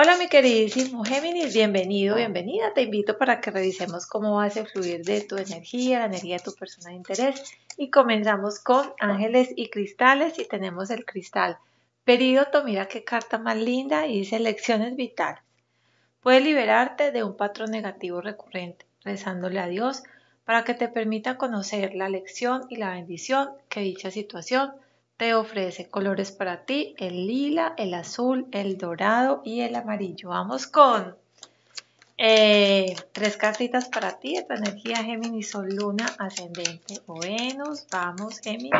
Hola mi queridísimo Géminis, bienvenido, ah. bienvenida. Te invito para que revisemos cómo vas a fluir de tu energía, la energía de tu persona de interés. Y comenzamos con ángeles y cristales y tenemos el cristal. Perídoto, mira qué carta más linda y dice lecciones vitales. puede liberarte de un patrón negativo recurrente, rezándole a Dios para que te permita conocer la lección y la bendición que dicha situación te ofrece colores para ti, el lila, el azul, el dorado y el amarillo. Vamos con eh, tres cartitas para ti Esta energía Géminis, o Luna, Ascendente o Venus. Vamos, Géminis.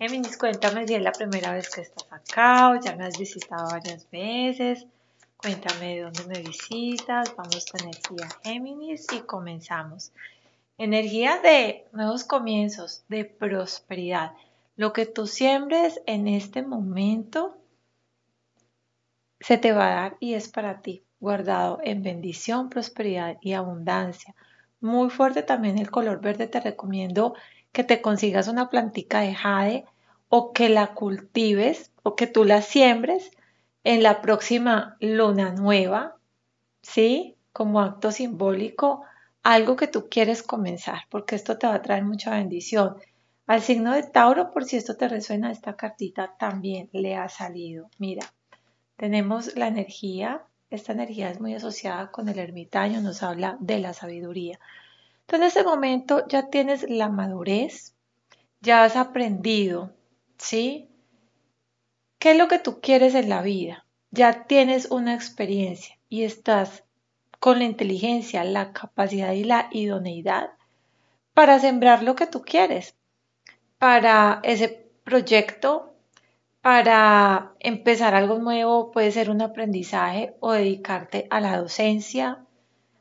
Géminis, cuéntame si es la primera vez que estás acá o ya me has visitado varias veces. Cuéntame de dónde me visitas. Vamos con energía Géminis y comenzamos. Energía de nuevos comienzos, de prosperidad lo que tú siembres en este momento se te va a dar y es para ti, guardado en bendición, prosperidad y abundancia. Muy fuerte también el color verde, te recomiendo que te consigas una plantica de jade o que la cultives o que tú la siembres en la próxima luna nueva, ¿sí? Como acto simbólico, algo que tú quieres comenzar, porque esto te va a traer mucha bendición. Al signo de Tauro, por si esto te resuena, esta cartita también le ha salido. Mira, tenemos la energía. Esta energía es muy asociada con el ermitaño, nos habla de la sabiduría. Entonces, en este momento ya tienes la madurez, ya has aprendido, ¿sí? ¿Qué es lo que tú quieres en la vida? Ya tienes una experiencia y estás con la inteligencia, la capacidad y la idoneidad para sembrar lo que tú quieres, para ese proyecto, para empezar algo nuevo, puede ser un aprendizaje o dedicarte a la docencia,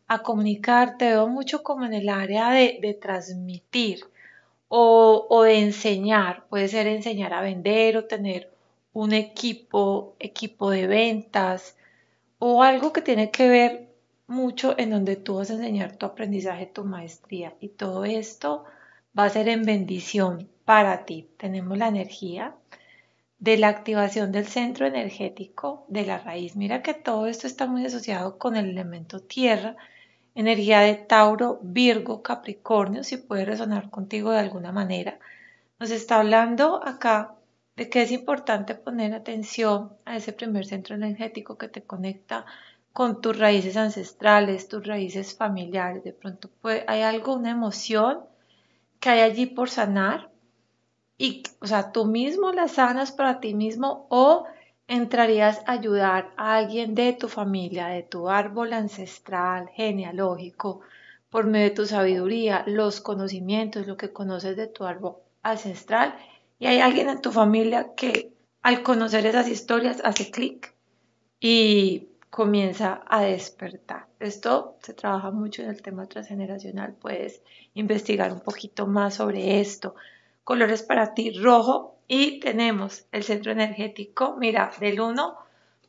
a comunicar. Te veo mucho como en el área de, transmitir o, o de enseñar. Puede ser enseñar a vender o tener un equipo, equipo de ventas o algo que tiene que ver mucho en donde tú vas a enseñar tu aprendizaje, tu maestría y todo esto va a ser en bendición para ti. Tenemos la energía de la activación del centro energético de la raíz. Mira que todo esto está muy asociado con el elemento tierra, energía de Tauro, Virgo, Capricornio, si puede resonar contigo de alguna manera. Nos está hablando acá de que es importante poner atención a ese primer centro energético que te conecta con tus raíces ancestrales, tus raíces familiares. De pronto puede, hay una emoción que hay allí por sanar y, o sea, tú mismo las sanas para ti mismo o entrarías a ayudar a alguien de tu familia, de tu árbol ancestral, genealógico, por medio de tu sabiduría, los conocimientos, lo que conoces de tu árbol ancestral. Y hay alguien en tu familia que al conocer esas historias hace clic y comienza a despertar. Esto se trabaja mucho en el tema transgeneracional, puedes investigar un poquito más sobre esto colores para ti rojo y tenemos el centro energético, mira, del 1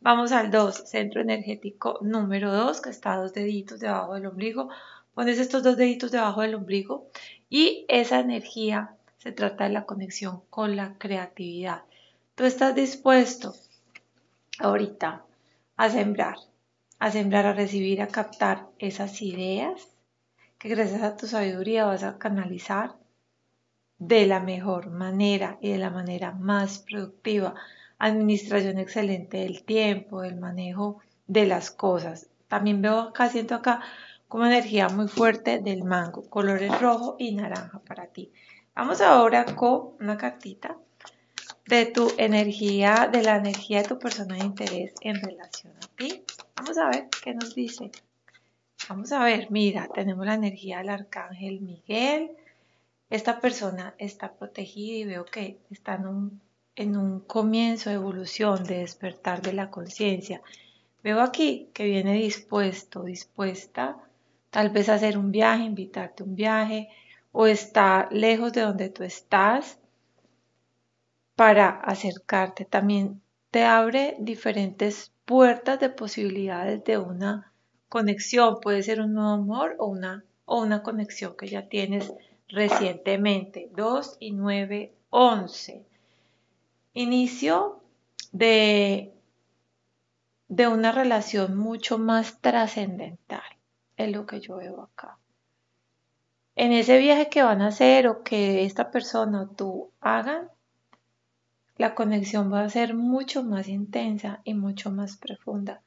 vamos al 2, centro energético número 2 que está dos deditos debajo del ombligo, pones estos dos deditos debajo del ombligo y esa energía se trata de la conexión con la creatividad. Tú estás dispuesto ahorita a sembrar, a sembrar, a recibir, a captar esas ideas que gracias a tu sabiduría vas a canalizar de la mejor manera y de la manera más productiva. Administración excelente del tiempo, del manejo de las cosas. También veo acá, siento acá como energía muy fuerte del mango, colores rojo y naranja para ti. Vamos ahora con una cartita de tu energía, de la energía de tu persona de interés en relación a ti. Vamos a ver qué nos dice. Vamos a ver, mira, tenemos la energía del arcángel Miguel, esta persona está protegida y veo que está en un, comienzo de evolución, de despertar de la conciencia. Veo aquí que viene dispuesto, dispuesta tal vez a hacer un viaje, invitarte a un viaje, o está lejos de donde tú estás para acercarte. También te abre diferentes puertas de posibilidades de una conexión. Puede ser un nuevo amor o una conexión que ya tienes recientemente, 2 y 9, 11. Inicio de, de una relación mucho más trascendental, es lo que yo veo acá. En ese viaje que van a hacer o que esta persona o tú hagan, la conexión va a ser mucho más intensa y mucho más profunda.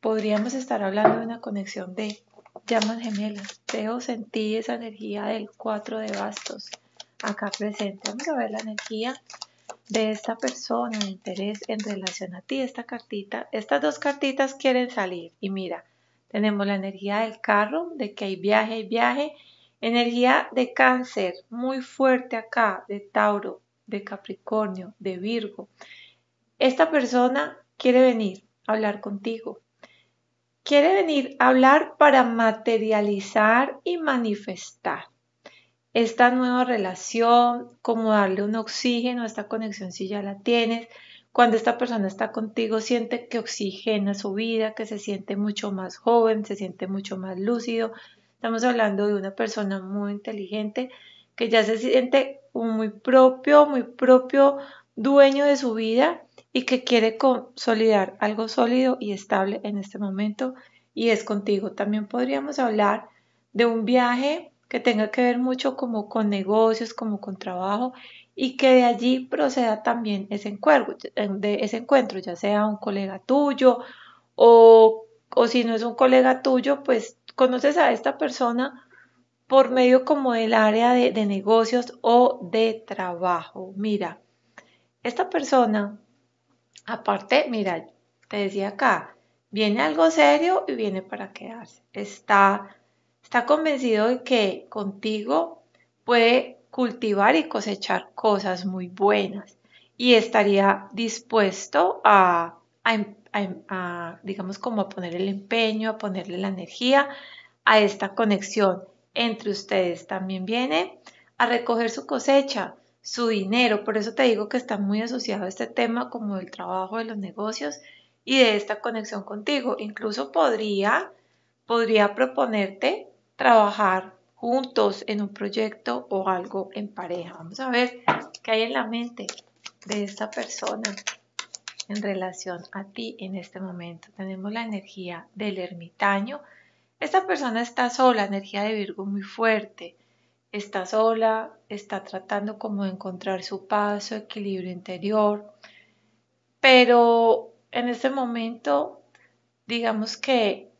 Podríamos estar hablando de una conexión de llamas gemelas. veo, sentí esa energía del 4 de bastos acá presente. Vamos a ver la energía de esta persona de interés en relación a ti. Esta cartita, estas dos cartitas quieren salir. Y mira, tenemos la energía del carro, de que hay viaje, y viaje. Energía de cáncer, muy fuerte acá, de Tauro, de Capricornio, de Virgo. Esta persona quiere venir a hablar contigo, Quiere venir a hablar para materializar y manifestar esta nueva relación, como darle un oxígeno, a esta conexión si ya la tienes. Cuando esta persona está contigo, siente que oxigena su vida, que se siente mucho más joven, se siente mucho más lúcido. Estamos hablando de una persona muy inteligente que ya se siente muy propio, muy propio dueño de su vida y que quiere consolidar algo sólido y estable en este momento y es contigo. También podríamos hablar de un viaje que tenga que ver mucho como con negocios, como con trabajo y que de allí proceda también ese encuentro, de ese encuentro ya sea un colega tuyo o, si no es un colega tuyo, pues conoces a esta persona por medio como del área de, de negocios o de trabajo. Mira, esta persona Aparte, mira, te decía acá, viene algo serio y viene para quedarse. Está, está convencido de que contigo puede cultivar y cosechar cosas muy buenas y estaría dispuesto a, em, em, digamos, como a poner el empeño, a ponerle la energía a esta conexión entre ustedes. También viene a recoger su cosecha su dinero. Por eso te digo que está muy asociado a este tema como el trabajo de los negocios y de esta conexión contigo. Incluso podría, podría proponerte trabajar juntos en un proyecto o algo en pareja. Vamos a ver qué hay en la mente de esta persona en relación a ti en este momento. Tenemos la energía del ermitaño. Esta persona está sola, energía de Virgo muy fuerte está sola, está tratando como de encontrar su paz, su equilibrio interior, pero en este momento, digamos que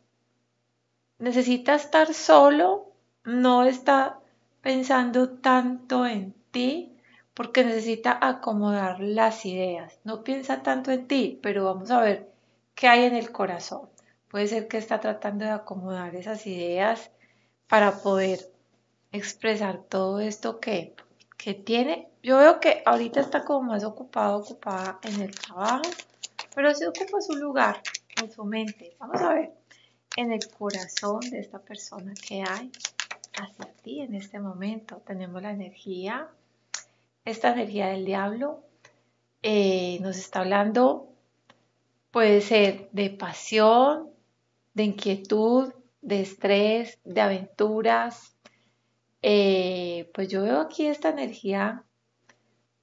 necesita estar solo, no está pensando tanto en ti, porque necesita acomodar las ideas. No piensa tanto en ti, pero vamos a ver qué hay en el corazón. Puede ser que está tratando de acomodar esas ideas para poder expresar todo esto que, que tiene. Yo veo que ahorita está como más ocupado, ocupada en el trabajo, pero se ocupa su lugar en su mente. Vamos a ver, en el corazón de esta persona que hay hacia ti en este momento. Tenemos la energía, esta energía del diablo eh, nos está hablando, puede ser de pasión, de inquietud, de estrés, de aventuras, eh, pues yo veo aquí esta energía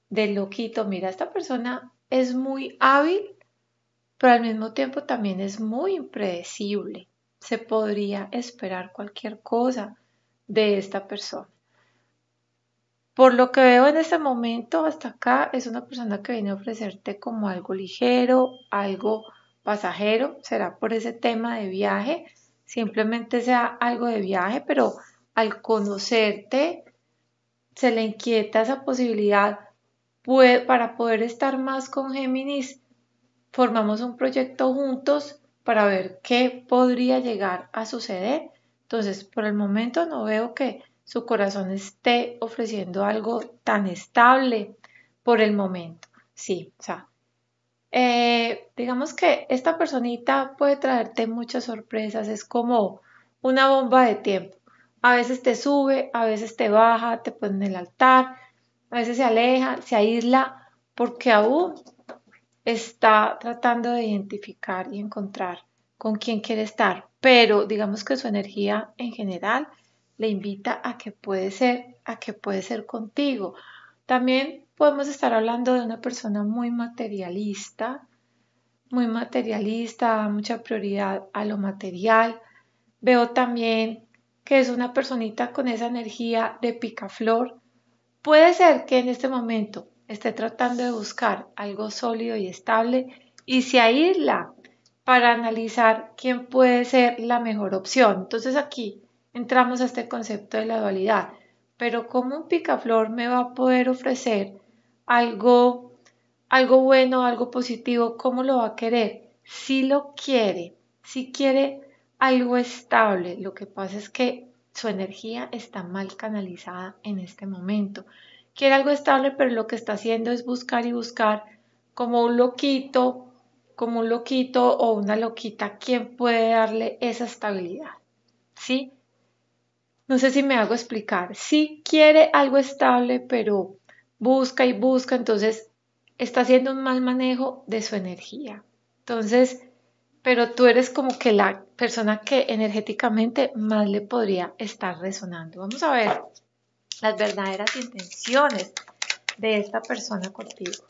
de loquito. Mira, esta persona es muy hábil, pero al mismo tiempo también es muy impredecible. Se podría esperar cualquier cosa de esta persona. Por lo que veo en este momento hasta acá, es una persona que viene a ofrecerte como algo ligero, algo pasajero, será por ese tema de viaje, simplemente sea algo de viaje, pero al conocerte, se le inquieta esa posibilidad para poder estar más con Géminis. Formamos un proyecto juntos para ver qué podría llegar a suceder. Entonces, por el momento no veo que su corazón esté ofreciendo algo tan estable por el momento. Sí, o sea, eh, digamos que esta personita puede traerte muchas sorpresas, es como una bomba de tiempo. A veces te sube, a veces te baja, te pone en el altar, a veces se aleja, se aísla, porque aún está tratando de identificar y encontrar con quién quiere estar. Pero digamos que su energía en general le invita a que puede ser, a que puede ser contigo. También podemos estar hablando de una persona muy materialista, muy materialista, mucha prioridad a lo material. Veo también que es una personita con esa energía de picaflor, puede ser que en este momento esté tratando de buscar algo sólido y estable y se aísla para analizar quién puede ser la mejor opción. Entonces aquí entramos a este concepto de la dualidad. Pero ¿cómo un picaflor me va a poder ofrecer algo, algo bueno, algo positivo? ¿Cómo lo va a querer? Si lo quiere, si quiere algo estable, lo que pasa es que su energía está mal canalizada en este momento. Quiere algo estable, pero lo que está haciendo es buscar y buscar como un loquito, como un loquito o una loquita, quien puede darle esa estabilidad. ¿Sí? No sé si me hago explicar. Sí quiere algo estable, pero busca y busca, entonces está haciendo un mal manejo de su energía. Entonces, pero tú eres como que la persona que energéticamente más le podría estar resonando. Vamos a ver las verdaderas intenciones de esta persona contigo.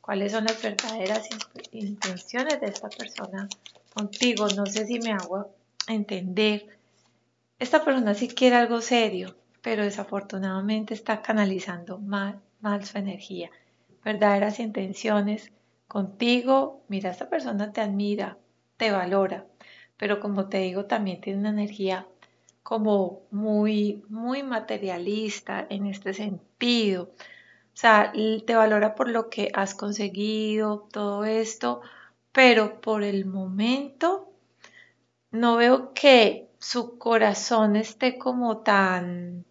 ¿Cuáles son las verdaderas intenciones de esta persona contigo? No sé si me hago entender. Esta persona sí quiere algo serio, pero desafortunadamente está canalizando mal, mal su energía. Verdaderas intenciones contigo, mira, esta persona te admira, te valora, pero como te digo, también tiene una energía como muy, muy materialista en este sentido. O sea, te valora por lo que has conseguido, todo esto, pero por el momento no veo que su corazón esté como tan,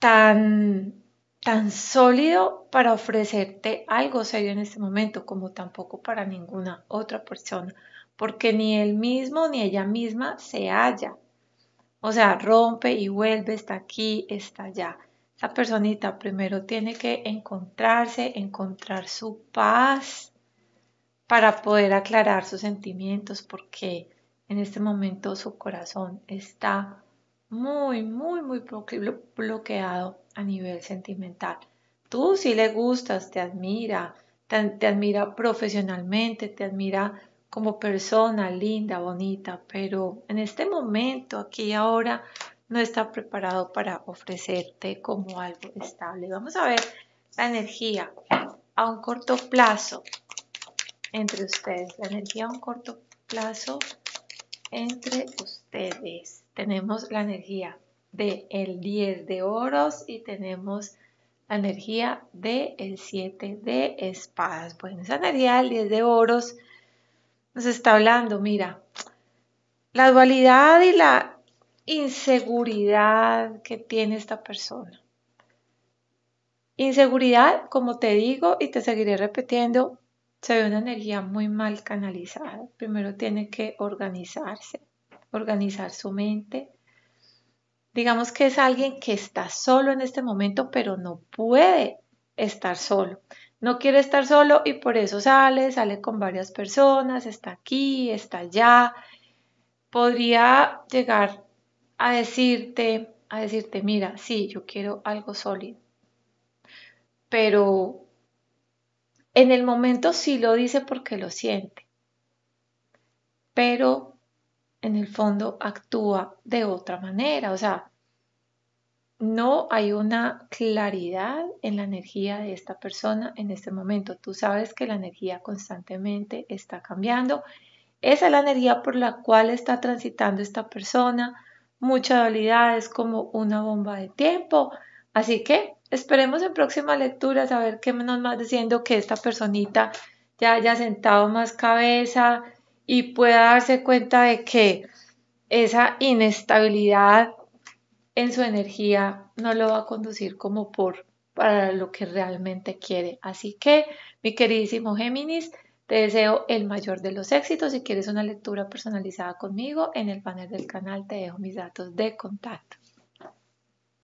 tan tan sólido para ofrecerte algo serio en este momento como tampoco para ninguna otra persona, porque ni él mismo ni ella misma se halla. O sea, rompe y vuelve, está aquí, está allá. Esa personita primero tiene que encontrarse, encontrar su paz para poder aclarar sus sentimientos, porque en este momento su corazón está muy, muy, muy bloqueado a nivel sentimental. Tú sí le gustas, te admira, te, admira profesionalmente, te admira como persona linda, bonita, pero en este momento, aquí y ahora, no está preparado para ofrecerte como algo estable. Vamos a ver la energía a un corto plazo entre ustedes. La energía a un corto plazo entre ustedes. Tenemos la energía del el 10 de oros y tenemos la energía del el 7 de espadas. Bueno, esa energía del 10 de oros nos está hablando, mira, la dualidad y la inseguridad que tiene esta persona. Inseguridad, como te digo y te seguiré repitiendo, se ve una energía muy mal canalizada. Primero tiene que organizarse, organizar su mente. Digamos que es alguien que está solo en este momento, pero no puede estar solo. No quiere estar solo y por eso sale, sale con varias personas, está aquí, está allá. Podría llegar a decirte, a decirte, mira, sí, yo quiero algo sólido, pero en el momento sí lo dice porque lo siente, pero en el fondo actúa de otra manera, o sea, no hay una claridad en la energía de esta persona en este momento. Tú sabes que la energía constantemente está cambiando. Esa es la energía por la cual está transitando esta persona. Mucha dualidad es como una bomba de tiempo. Así que Esperemos en próxima lectura saber qué nos más diciendo que esta personita ya haya sentado más cabeza y pueda darse cuenta de que esa inestabilidad en su energía no lo va a conducir como por para lo que realmente quiere. Así que, mi queridísimo Géminis, te deseo el mayor de los éxitos. Si quieres una lectura personalizada conmigo, en el panel del canal te dejo mis datos de contacto.